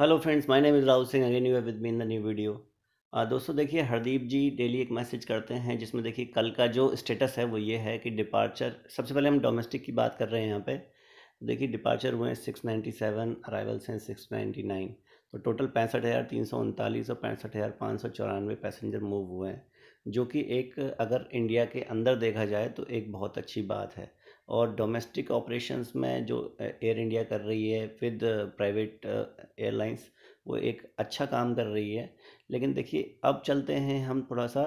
hello friends my name is Rahul Singh again you with me in the new video दोस्तों देखिए Hardeep ji daily एक message करते हैं जिसमें देखिए कल का जो स्टेटस है वो ये है कि डिपार्चर सबसे पहले हम डोमेस्टिक की बात कर रहे हैं यहाँ पे तो देखिए डिपार्चर हुए हैं सिक्स नाइन्टी सेवन अराइवल्स हैं सिक्स नाइन्टी नाइन तो टोटल पैंसठ हज़ार तीन सौ उनतालीस और पैंसठ हज़ार पाँच सौ चौरानवे पैसेंजर मूव हुए हैं जो कि एक अगर इंडिया के अंदर देखा जाए तो एक बहुत अच्छी बात है और डोमेस्टिक ऑपरेशंस में जो एयर इंडिया कर रही है विद प्राइवेट एयरलाइंस वो एक अच्छा काम कर रही है लेकिन देखिए अब चलते हैं हम थोड़ा सा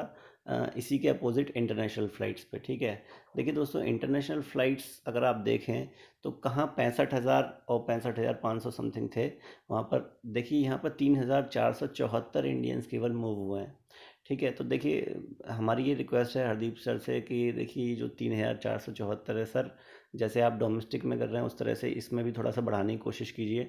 इसी के अपोज़िट इंटरनेशनल फ़्लाइट्स पे ठीक है देखिए दोस्तों इंटरनेशनल फ़्लाइट्स अगर आप देखें तो कहाँ पैंसठ हज़ार और पैंसठ हज़ार पाँच सौ समथिंग थे वहाँ पर देखिए यहाँ पर तीन हज़ार चार सौ चौहत्तर इंडियंस केवल मूव हुए हैं ठीक है तो देखिए हमारी ये रिक्वेस्ट है हरदीप सर से कि देखिए जो तीन हज़ार चार सौ चौहत्तर है सर जैसे आप डोमेस्टिक में कर रहे हैं उस तरह से इसमें भी थोड़ा सा बढ़ाने की कोशिश कीजिए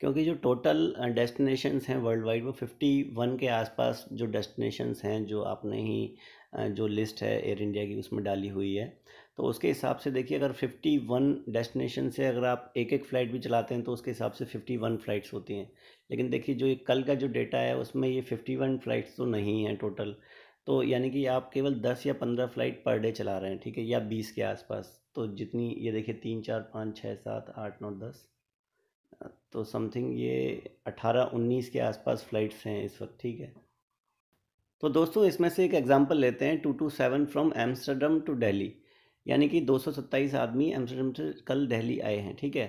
क्योंकि जो टोटल डेस्टिनेशंस हैं वर्ल्ड वाइड वो फिफ्टी वन के आसपास जो डेस्टिनेशंस हैं जो आपने ही जो लिस्ट है एयर इंडिया की उसमें डाली हुई है तो उसके हिसाब से देखिए अगर 51 डेस्टिनेशन से अगर आप एक एक फ़्लाइट भी चलाते हैं तो उसके हिसाब से 51 फ़्लाइट्स होती हैं लेकिन देखिए जो ये कल का जो डेटा है उसमें ये 51 फ़्लाइट्स तो नहीं हैं टोटल तो यानी कि आप केवल 10 या 15 फ़्लाइट पर डे चला रहे हैं ठीक है या 20 के आसपास तो जितनी ये देखिए तीन चार पाँच छः सात आठ नौ दस तो समथिंग ये अठारह उन्नीस के आसपास फ़्लाइट्स हैं इस वक्त ठीक है तो दोस्तों इसमें से एक एग्ज़ाम्पल लेते हैं two two seven from Amsterdam to Delhi यानी कि 227 आदमी एम्स्टर्डम से कल दिल्ली आए हैं ठीक है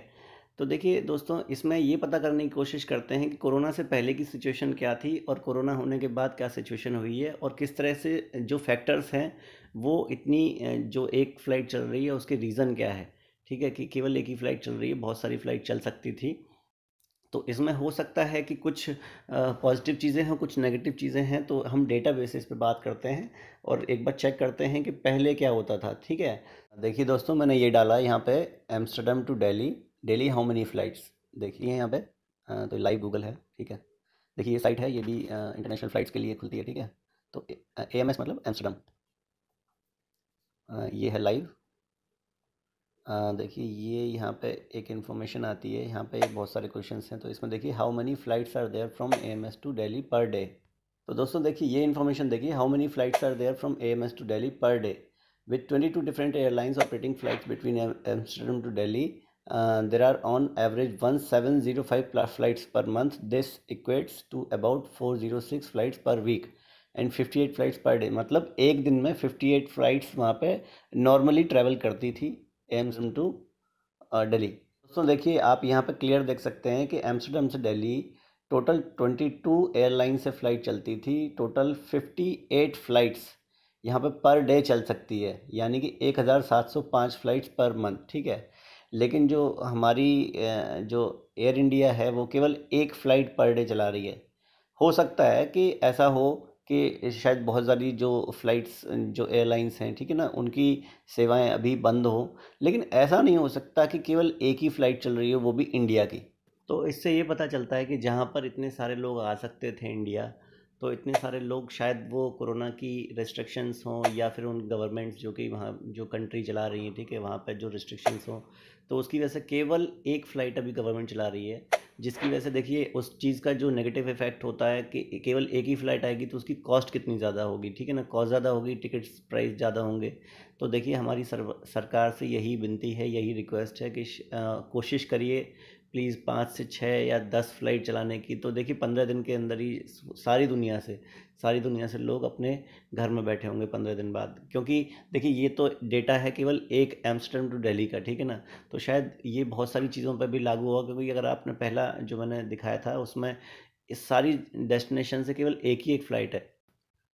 तो देखिए दोस्तों इसमें ये पता करने की कोशिश करते हैं कि कोरोना से पहले की सिचुएशन क्या थी और कोरोना होने के बाद क्या सिचुएशन हुई है और किस तरह से जो फैक्टर्स हैं वो इतनी जो एक फ़्लाइट चल रही है उसके रीज़न क्या है ठीक है कि केवल एक ही फ़्लाइट चल रही है बहुत सारी फ़्लाइट चल सकती थी तो इसमें हो सकता है कि कुछ पॉजिटिव चीज़ें हैं कुछ नेगेटिव चीज़ें हैं तो हम डेटा बेसिस पे बात करते हैं और एक बार चेक करते हैं कि पहले क्या होता था ठीक है देखिए दोस्तों मैंने ये डाला यहाँ पे Amsterdam to Delhi Delhi how many flights देखिए यहाँ पे तो लाइव गूगल है ठीक है देखिए ये साइट है ये भी इंटरनेशनल फ़्लाइट्स के लिए खुलती है ठीक है तो ए एम एस मतलब एम्स्टरडम ये है लाइव देखिए ये यहाँ पे एक इन्फॉर्मेशन आती है यहाँ पे बहुत सारे क्वेश्चंस हैं तो इसमें देखिए how many flights are there from A M S to Delhi per day तो दोस्तों देखिए ये इन्फॉर्मेशन देखिए how many flights are there from A M S to Delhi per day with twenty two different airlines operating flights between Amsterdam to Delhi there are on average one seven zero five flights per month this equates to about four zero six flights per week and fifty eight flights per day मतलब एक दिन में fifty eight flights वहाँ पर normally travel करती थी aims to Delhi दोस्तों देखिए आप यहाँ पर क्लियर देख सकते हैं कि एम्स्टर्डम से दिल्ली टोटल 22 एयरलाइन से फ़्लाइट चलती थी टोटल 58 फ़्लाइट्स यहाँ पे पर डे चल सकती है यानी कि 1705 फ़्लाइट्स पर मंथ ठीक है लेकिन जो हमारी जो एयर इंडिया है वो केवल एक फ़्लाइट पर डे चला रही है हो सकता है कि ऐसा हो कि शायद बहुत सारी जो फ़्लाइट्स जो एयरलाइंस हैं ठीक है ना उनकी सेवाएं अभी बंद हो लेकिन ऐसा नहीं हो सकता कि केवल एक ही फ़्लाइट चल रही हो वो भी इंडिया की तो इससे ये पता चलता है कि जहाँ पर इतने सारे लोग आ सकते थे इंडिया तो इतने सारे लोग शायद वो कोरोना की रेस्ट्रिक्शंस हों या फिर उन गवर्नमेंट्स जो कि वहाँ जो कंट्री चला रही हैं ठीक है वहाँ पर जो रिस्ट्रिक्शंस हों तो उसकी वजह से केवल एक फ़्लाइट अभी गवर्नमेंट चला रही है जिसकी वजह से देखिए उस चीज़ का जो नेगेटिव इफेक्ट होता है कि केवल एक ही फ्लाइट आएगी तो उसकी कॉस्ट कितनी ज़्यादा होगी ठीक है ना कॉस्ट ज़्यादा होगी टिकट्स प्राइस ज़्यादा होंगे तो देखिए हमारी सर, सरकार से यही विनती है यही रिक्वेस्ट है कि आ, कोशिश करिए प्लीज़ पाँच से छः या दस फ्लाइट चलाने की तो देखिए पंद्रह दिन के अंदर ही सारी दुनिया से सारी दुनिया से लोग अपने घर में बैठे होंगे पंद्रह दिन बाद क्योंकि देखिए ये तो डेटा है केवल एक एम्स्टर्डम टू दिल्ली का ठीक है ना तो शायद ये बहुत सारी चीज़ों पर भी लागू होगा क्योंकि अगर आपने पहला जो मैंने दिखाया था उसमें इस सारी डेस्टिनेशन से केवल एक ही एक फ़्लाइट है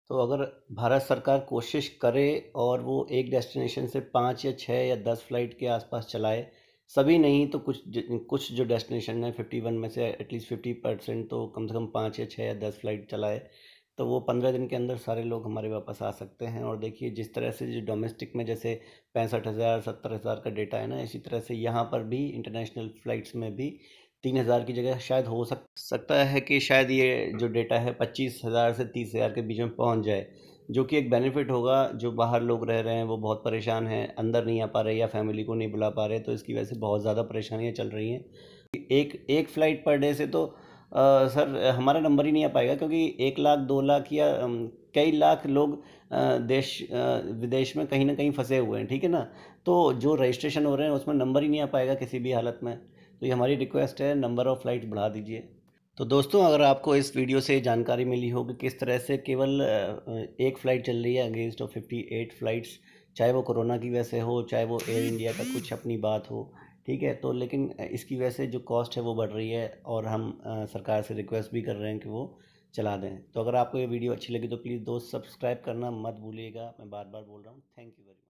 तो अगर भारत सरकार कोशिश करे और वो एक डेस्टिनेशन से पाँच या छः या दस फ्लाइट के आसपास चलाए सभी नहीं तो कुछ कुछ जो डेस्टिनेशन है फिफ्टी वन में से एटलीस्ट फिफ्टी परसेंट तो कम से कम पाँच या छः या दस फ्लाइट चलाए तो वो पंद्रह दिन के अंदर सारे लोग हमारे वापस आ सकते हैं और देखिए जिस तरह से जो डोमेस्टिक में जैसे पैंसठ हज़ार सत्तर हज़ार का डेटा है ना इसी तरह से यहाँ पर भी इंटरनेशनल फ़्लाइट्स में भी तीन हज़ार की जगह शायद हो सक सकता है कि शायद ये जो डेटा है पच्चीस हज़ार से तीस हज़ार के बीच में पहुँच जाए जो कि एक बेनिफिट होगा जो बाहर लोग रह रहे हैं वो बहुत परेशान हैं अंदर नहीं आ पा रहे या फैमिली को नहीं बुला पा रहे तो इसकी वजह से बहुत ज़्यादा परेशानियाँ चल रही हैं एक एक फ़्लाइट पर डे से तो आ, सर हमारा नंबर ही नहीं आ पाएगा क्योंकि एक लाख दो लाख या कई लाख लोग देश विदेश में कहीं ना कहीं फंसे हुए हैं ठीक है ना तो जो रजिस्ट्रेशन हो रहे हैं उसमें नंबर ही नहीं आ पाएगा किसी भी हालत में तो ये हमारी रिक्वेस्ट है नंबर ऑफ़ फ़्लाइट बढ़ा दीजिए तो दोस्तों अगर आपको इस वीडियो से जानकारी मिली हो कि किस तरह से केवल एक फ़्लाइट चल रही है against of fifty eight flights चाहे वो कोरोना की वजह से हो चाहे वो एयर इंडिया का कुछ अपनी बात हो ठीक है तो लेकिन इसकी वजह से जो कॉस्ट है वो बढ़ रही है और हम आ, सरकार से रिक्वेस्ट भी कर रहे हैं कि वो चला दें तो अगर आपको ये वीडियो अच्छी लगी तो प्लीज़ दोस्त सब्सक्राइब करना मत भूलिएगा मैं बार बार बोल रहा हूँ थैंक यू वेरी